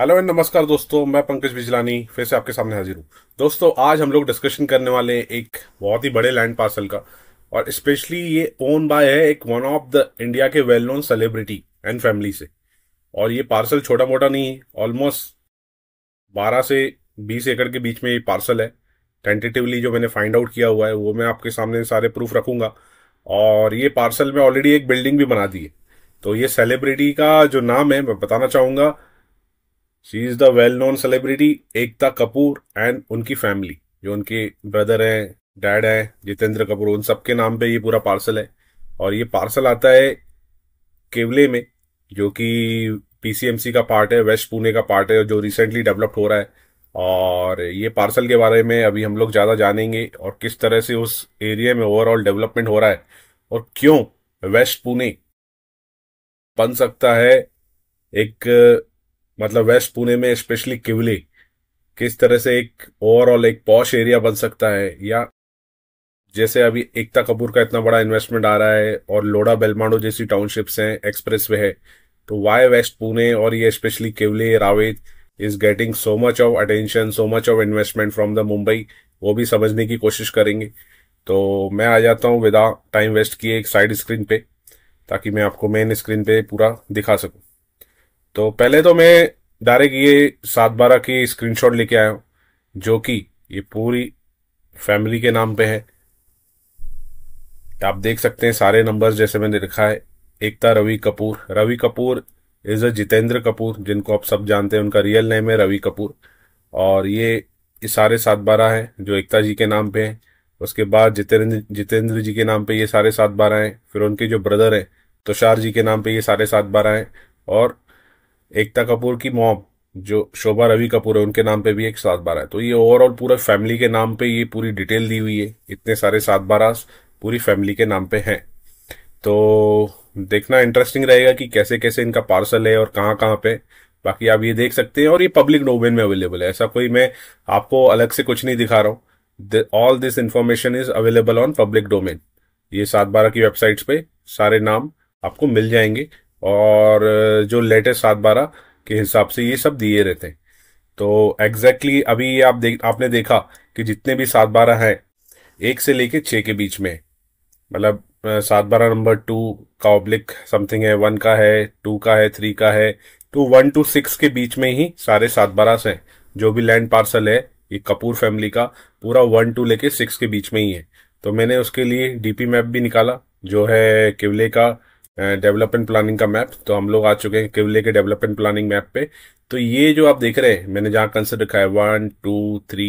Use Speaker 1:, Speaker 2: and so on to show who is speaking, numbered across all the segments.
Speaker 1: hello and नमस्कार दोस्तों मैं पंकज बिजलानी फिर से आपके सामने हाजिर हूँ दोस्तों आज हम लोग डिस्कशन करने वाले हैं एक बहुत ही बड़े लैंड पार्सल का और स्पेशली ये ओन बाय है एक वन ऑफ द इंडिया के well known celebrity and family से और ये पार्सल छोटा मोटा नहीं है ऑलमोस्ट बारह से बीस एकड़ के बीच में ये पार्सल है टेंटेटिवली जो मैंने फाइंड आउट किया हुआ है वो मैं आपके सामने सारे प्रूफ रखूंगा और ये पार्सल में ऑलरेडी एक बिल्डिंग भी बना दी है तो ये सेलिब्रिटी का जो नाम है मैं बताना चाहूंगा she is the well known celebrity Ekta Kapoor and उनकी फैमिली जो उनके ब्रदर हैं डैड हैं जितेंद्र कपूर उन सबके नाम पे ये पूरा पार्सल है और ये पार्सल आता है केवले में जो कि पीसीएमसी का पार्ट है वेस्ट पुणे का पार्ट है जो रिसेंटली डेवलप्ड हो रहा है और ये पार्सल के बारे में अभी हम लोग ज़्यादा जानेंगे और किस तरह से उस एरिया में ओवरऑल डेवलपमेंट हो रहा है और क्यों वेस्ट पुणे बन सकता है एक मतलब वेस्ट पुणे में स्पेशली किवली किस तरह से एक ओवरऑल एक पॉश एरिया बन सकता है या जैसे अभी एकता कपूर का इतना बड़ा इन्वेस्टमेंट आ रहा है और लोडा बेलमाडो जैसी टाउनशिप्स हैं एक्सप्रेस वे है तो वाई वेस्ट पुणे और ये specially Kiwale Ravet is getting so much of attention so much of investment from the Mumbai वो भी समझने की कोशिश करेंगे तो मैं आ जाता हूँ विदा टाइम वेस्ट किए एक साइड स्क्रीन पे ताकि मैं आपको मेन स्क्रीन पे पूरा दिखा सकूँ तो पहले तो मैं डायरेक्ट ये सात बारह की स्क्रीनशॉट लेके आया हूँ जो कि ये पूरी फैमिली के नाम पे है आप देख सकते हैं सारे नंबर्स जैसे मैंने लिखा है एकता रवि कपूर रवि कपूर इज अ जितेंद्र कपूर जिनको आप सब जानते हैं उनका रियल नेम है रवि कपूर और ये, ये सारे सात बारह हैं जो एकता जी के नाम पे हैं उसके बाद जितेंद्र जितेंद्र जी के नाम पे ये सारे सात बारह हैं फिर उनके जो ब्रदर हैं तुषार जी के नाम पे ये सारे सात बारह हैं और एकता कपूर की मॉम जो शोभा रवि कपूर है उनके नाम पे भी एक सात बारह है तो ये ओवरऑल पूरा फैमिली के नाम पे ये पूरी डिटेल दी हुई है इतने सारे सात बारह पूरी फैमिली के नाम पे हैं तो देखना इंटरेस्टिंग रहेगा कि कैसे कैसे इनका पार्सल है और कहाँ कहाँ पे बाकी आप ये देख सकते हैं और ये पब्लिक डोमेन में अवेलेबल है ऐसा कोई मैं आपको अलग से कुछ नहीं दिखा रहा हूँ all this information is available on public domain ये सात बारह की वेबसाइट्स पे सारे नाम आपको मिल जाएंगे और जो लेटेस्ट सात बारह के हिसाब से ये सब दिए रहते हैं तो एग्जैक्टली exactly अभी आप देख आपने देखा कि जितने भी सात बारह हैं एक से लेके छः के बीच में मतलब सात बारह नंबर टू का ऑब्लिक समथिंग है वन का है टू का है थ्री का है टू तो वन टू सिक्स के बीच में ही सारे सात बारह से जो भी लैंड पार्सल है ये कपूर फैमिली का पूरा वन टू लेके सिक्स के बीच में ही है तो मैंने उसके लिए डीपी मैप भी निकाला जो है किवले का डेवलपमेंट प्लानिंग का मैप तो हम लोग आ चुके हैं किवले के डेवलपमेंट प्लानिंग मैप पे तो ये जो आप देख रहे हैं मैंने जहाँ कंसर्ट रखा है one two three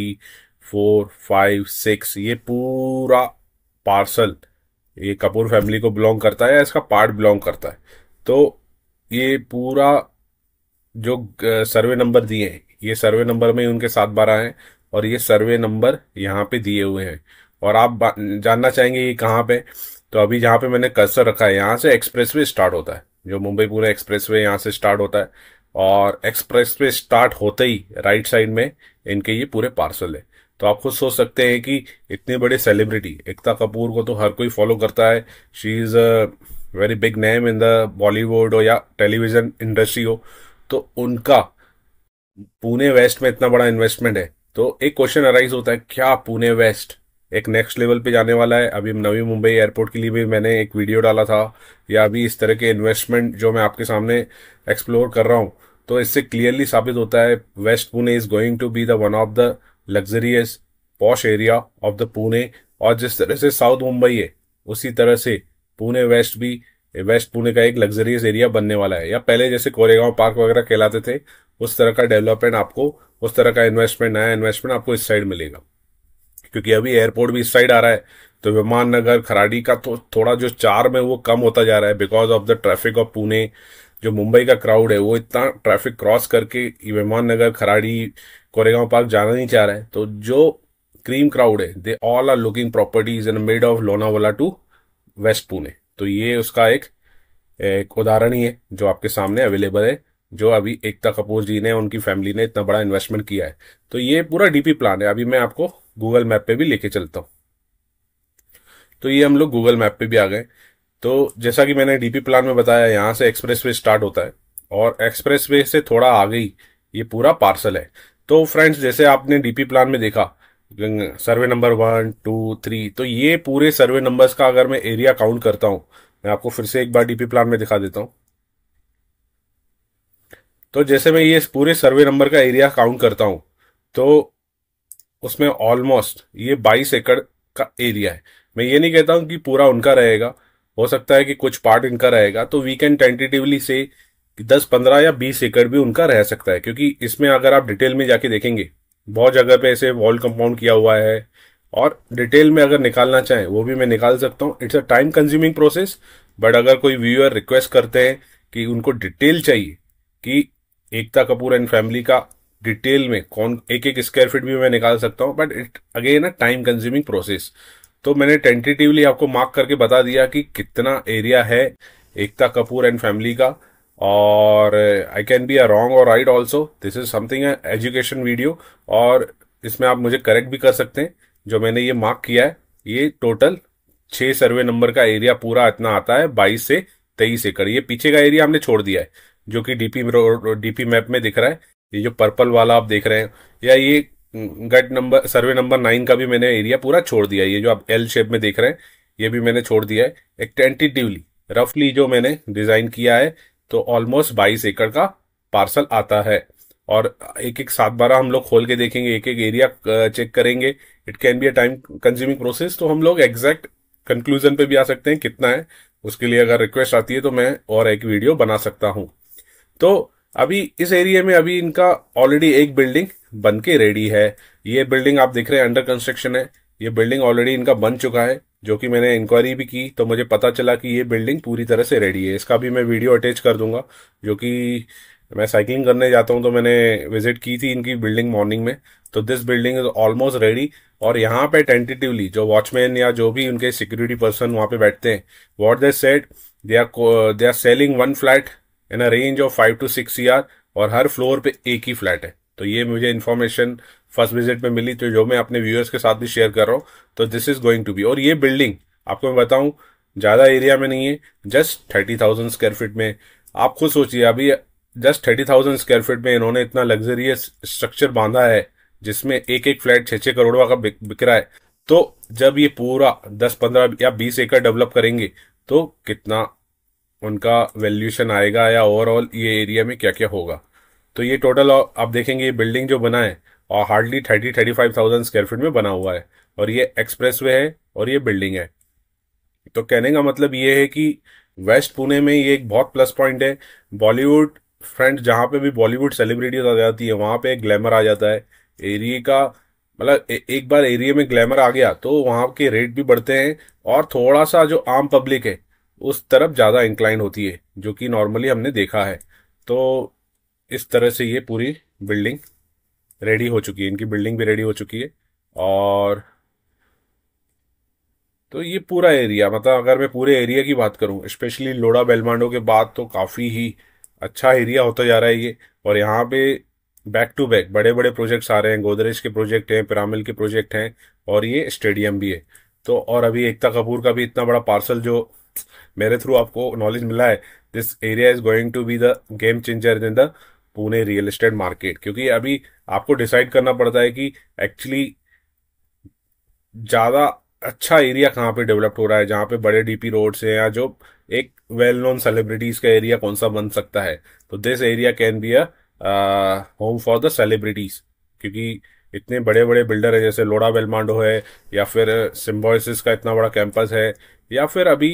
Speaker 1: four five six ये पूरा पार्सल ये कपूर फैमिली को बिलोंग करता है या इसका पार्ट बिलोंग करता है तो ये पूरा जो सर्वे नंबर दिए हैं ये सर्वे नंबर में ही उनके सात बारह हैं और ये सर्वे नंबर यहाँ पे दिए हुए हैं और आप जानना चाहेंगे ये कहाँ पे तो अभी जहाँ पे मैंने कर्सर रखा है यहाँ से एक्सप्रेसवे स्टार्ट होता है जो मुंबई पुणे एक्सप्रेसवे यहाँ से स्टार्ट होता है और एक्सप्रेसवे स्टार्ट होते ही राइट साइड में इनके ये पूरे पार्सल है तो आप खुद सोच सकते हैं कि इतने बड़े सेलिब्रिटी एकता कपूर को तो हर कोई फॉलो करता है she is a very big name in the Bollywood हो या टेलीविज़न इंडस्ट्री हो तो उनका पुणे वेस्ट में इतना बड़ा इन्वेस्टमेंट है तो एक क्वेश्चन अराइज होता है क्या पुणे वेस्ट एक नेक्स्ट लेवल पे जाने वाला है अभी नवी मुंबई एयरपोर्ट के लिए भी मैंने एक वीडियो डाला था या अभी इस तरह के इन्वेस्टमेंट जो मैं आपके सामने एक्सप्लोर कर रहा हूँ तो इससे क्लियरली साबित होता है west Pune is going to be the one of the luxurious posh area of the Pune और जिस तरह से साउथ मुंबई है उसी तरह से पुणे वेस्ट भी वेस्ट पुणे का एक लग्जरियस एरिया बनने वाला है या पहले जैसे कोरेगांव पार्क वगैरह कहलाते थे उस तरह का डेवलपमेंट आपको उस तरह का इन्वेस्टमेंट नया इन्वेस्टमेंट आपको इस साइड मिलेगा क्योंकि अभी एयरपोर्ट भी इस साइड आ रहा है तो विमान नगर खराड़ी का तो थोड़ा जो चार में वो कम होता जा रहा है because of the traffic of Pune जो मुंबई का क्राउड है वो इतना ट्रैफिक क्रॉस करके विमान नगर खराड़ी कोरेगांव पार्क जाना नहीं चाह रहा है तो जो क्रीम क्राउड है they all are looking properties in made of Lonavala to west Pune तो ये उसका एक एक उदाहरण ही है जो आपके सामने अवेलेबल है जो अभी एकता कपूर जी ने उनकी फैमिली ने इतना बड़ा इन्वेस्टमेंट किया है तो ये पूरा डीपी प्लान है अभी मैं आपको गूगल मैप पे भी लेके चलता हूँ तो ये हम लोग गूगल मैप पे भी आ गए तो जैसा कि मैंने डीपी प्लान में बताया यहाँ से एक्सप्रेस वे स्टार्ट होता है और एक्सप्रेस वे से थोड़ा आगे गई ये पूरा पार्सल है तो फ्रेंड्स जैसे आपने डीपी प्लान में देखा survey number one two three तो ये पूरे सर्वे नंबर्स का अगर मैं एरिया काउंट करता हूँ मैं आपको फिर से एक बार डीपी प्लान में दिखा देता हूँ तो जैसे मैं ये पूरे सर्वे नंबर का एरिया काउंट करता हूँ तो उसमें ऑलमोस्ट ये बाईस एकड़ का एरिया है मैं ये नहीं कहता हूँ कि पूरा उनका रहेगा हो सकता है कि कुछ पार्ट इनका रहेगा तो वी कैन टेंटेटिवली से दस पंद्रह या बीस एकड़ भी उनका रह सकता है क्योंकि इसमें अगर आप डिटेल में जाके देखेंगे बहुत जगह पे ऐसे वॉल कंपाउंड किया हुआ है और डिटेल में अगर निकालना चाहें वो भी मैं निकाल सकता हूँ it's a time consuming process but अगर कोई व्यूअर रिक्वेस्ट करते हैं कि उनको डिटेल चाहिए कि एकता कपूर एंड फैमिली का डिटेल में कौन एक एक स्क्वायर फीट भी मैं निकाल सकता हूँ but it again a time consuming process तो मैंने टेंटेटिवली आपको मार्क करके बता दिया कि कितना एरिया है एकता कपूर एंड फैमिली का और I can be a wrong और right also this is something education video और इसमें आप मुझे करेक्ट भी कर सकते हैं जो मैंने ये मार्क किया है ये टोटल छः सर्वे नंबर का एरिया पूरा इतना आता है बाईस से तेईस एकड़ ये पीछे का एरिया हमने छोड़ दिया है जो कि डीपी डीपी मैप में दिख रहा है ये जो पर्पल वाला आप देख रहे हैं या ये गट नंबर सर्वे नंबर नाइन का भी मैंने एरिया पूरा छोड़ दिया ये जो आप एल शेप में देख रहे हैं ये भी मैंने छोड़ दिया है एक टेंटेटिवली रफली जो मैंने डिज़ाइन किया है तो ऑलमोस्ट बाईस एकड़ का पार्सल आता है और एक एक सात बारह हम लोग खोल के देखेंगे एक एक एरिया चेक करेंगे it can be a time consuming process तो हम लोग एग्जैक्ट कंक्लूजन पे भी आ सकते हैं कितना है उसके लिए अगर रिक्वेस्ट आती है तो मैं और एक वीडियो बना सकता हूं तो अभी इस एरिया में अभी इनका ऑलरेडी एक बिल्डिंग बन के रेडी है ये बिल्डिंग आप देख रहे हैं अंडर कंस्ट्रक्शन है ये बिल्डिंग ऑलरेडी इनका बन चुका है जो कि मैंने इंक्वायरी भी की तो मुझे पता चला कि ये बिल्डिंग पूरी तरह से रेडी है इसका भी मैं वीडियो अटैच कर दूंगा जो कि मैं साइकिलिंग करने जाता हूँ तो मैंने विजिट की थी इनकी बिल्डिंग मॉर्निंग में तो this building is almost ready और यहाँ पे टेंटेटिवली जो वॉचमैन या जो भी उनके सिक्योरिटी पर्सन वहाँ पे बैठते हैं what they set they are they are selling one flat in a range of five two six year और हर फ्लोर पे एक ही फ्लैट है तो ये मुझे इन्फॉर्मेशन फर्स्ट विजिट में मिली तो जो मैं अपने व्यूअर्स के साथ भी शेयर कर रहा हूँ तो this is going to be और ये बिल्डिंग आपको मैं बताऊं ज्यादा एरिया में नहीं है just thirty thousand square feet में आप खुद सोचिए अभी just thirty thousand square feet में इन्होंने इतना लग्जरियस स्ट्रक्चर बांधा है जिसमें एक एक फ्लैट छह छह करोड़ का बिक रहा है तो जब ये पूरा दस पंद्रह या बीस एकड़ डेवलप करेंगे तो कितना उनका वैल्यूशन आएगा या ओवरऑल ये एरिया में क्या क्या होगा तो ये टोटल आप देखेंगे ये बिल्डिंग जो बना है और hardly thirty thirty five thousand square feet में बना हुआ है और ये एक्सप्रेस वे है और ये बिल्डिंग है तो कहने का मतलब ये है कि वेस्ट पुणे में ये एक बहुत प्लस पॉइंट है बॉलीवुड फ्रेंड जहाँ पे भी बॉलीवुड सेलिब्रिटीज आ जाती है वहाँ पे ग्लैमर आ जाता है एरिए का मतलब एक बार एरिए में ग्लैमर आ गया तो वहाँ के रेट भी बढ़ते हैं और थोड़ा सा जो आम पब्लिक है उस तरफ ज़्यादा इंक्लाइन होती है जो कि नॉर्मली हमने देखा है तो इस तरह से ये पूरी बिल्डिंग रेडी हो चुकी है इनकी बिल्डिंग भी रेडी हो चुकी है और तो ये पूरा एरिया मतलब अगर मैं पूरे एरिया की बात करूं स्पेशली लोड़ा बेलमांडो के बाद तो काफ़ी ही अच्छा एरिया होता जा रहा है ये और यहाँ पे बैक टू बैक बड़े बड़े प्रोजेक्ट्स आ रहे हैं गोदरेज के प्रोजेक्ट हैं पिरामिल के प्रोजेक्ट हैं और ये स्टेडियम भी है तो और अभी एकता कपूर का भी इतना बड़ा पार्सल जो मेरे थ्रू आपको नॉलेज मिला है this area is going to be the game changer in the Pune real estate market क्योंकि अभी आपको डिसाइड करना पड़ता है कि एक्चुअली ज़्यादा अच्छा एरिया कहाँ पे डेवलप हो रहा है जहाँ पे बड़े डीपी रोड्स हैं या जो एक वेल नोन सेलिब्रिटीज का एरिया कौन सा बन सकता है तो this area can be a home for the celebrities क्योंकि इतने बड़े बड़े बिल्डर हैं जैसे लोड़ा बेलमांडो है या फिर सिम्बोसिस का इतना बड़ा कैंपस है या फिर अभी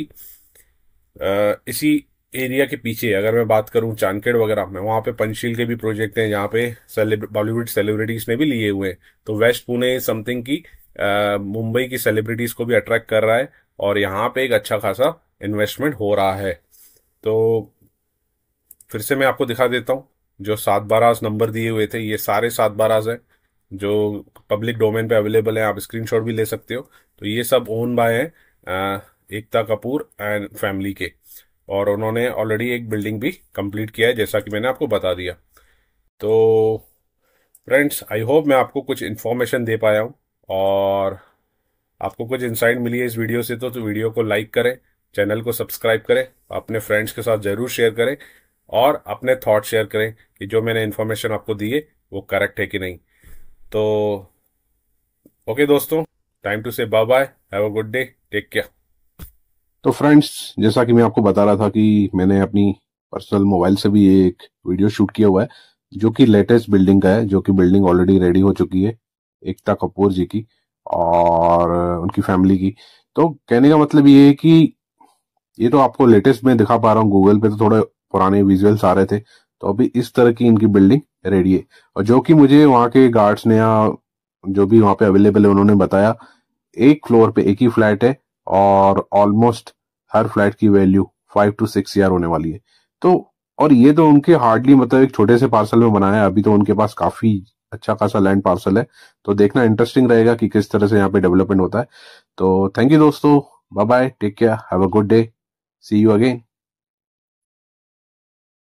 Speaker 1: आ, इसी एरिया के पीछे अगर मैं बात करूं चांदखेड़ वगैरह में वहां पे पंचशील के भी प्रोजेक्ट हैं जहाँ पे बॉलीवुड सेलिब्रिटीज ने भी लिए हुए हैं तो वेस्ट पुणे समथिंग की मुंबई की सेलिब्रिटीज को भी अट्रैक्ट कर रहा है और यहाँ पे एक अच्छा खासा इन्वेस्टमेंट हो रहा है तो फिर से मैं आपको दिखा देता हूँ जो सात बाराज नंबर दिए हुए थे ये सारे सात बाराज हैं जो पब्लिक डोमेन पे अवेलेबल है आप स्क्रीनशॉट भी ले सकते हो तो ये सब ओन बाय हैं एकता कपूर एंड फैमिली के और उन्होंने ऑलरेडी एक बिल्डिंग भी कंप्लीट किया है जैसा कि मैंने आपको बता दिया तो फ्रेंड्स आई होप मैं आपको कुछ इन्फॉर्मेशन दे पाया हूँ और आपको कुछ इंसाइट मिली है इस वीडियो से तो, तो वीडियो को लाइक करें चैनल को सब्सक्राइब करें अपने फ्रेंड्स के साथ ज़रूर शेयर करें और अपने थॉट शेयर करें कि जो मैंने इन्फॉर्मेशन आपको दी है वो करेक्ट है कि नहीं तो ओके दोस्तों time to say bye bye have a good day take care तो फ्रेंड्स जैसा कि मैं आपको बता रहा था कि मैंने अपनी पर्सनल मोबाइल से भी एक वीडियो शूट किया हुआ है जो कि लेटेस्ट बिल्डिंग का है जो कि बिल्डिंग ऑलरेडी रेडी हो चुकी है एकता कपूर जी की और उनकी फैमिली की तो कहने का मतलब ये है कि ये तो आपको लेटेस्ट में दिखा पा रहा हूँ गूगल पे तो थोड़े पुराने विजुअल्स आ रहे थे तो अभी इस तरह की इनकी बिल्डिंग रेडी है और जो कि मुझे वहाँ के गार्ड्स ने या जो भी वहाँ पे अवेलेबल है उन्होंने बताया एक फ्लोर पे एक ही फ्लैट है और ऑलमोस्ट हर फ्लैट की value five two six year होने वाली है तो और ये तो उनके हार्डली मतलब एक छोटे से पार्सल में बनाया है अभी तो उनके पास काफी अच्छा खासा लैंड पार्सल है तो देखना इंटरेस्टिंग रहेगा कि किस तरह से यहाँ पे डेवलपमेंट होता है तो थैंक यू दोस्तों bye bye take care have a good day see you again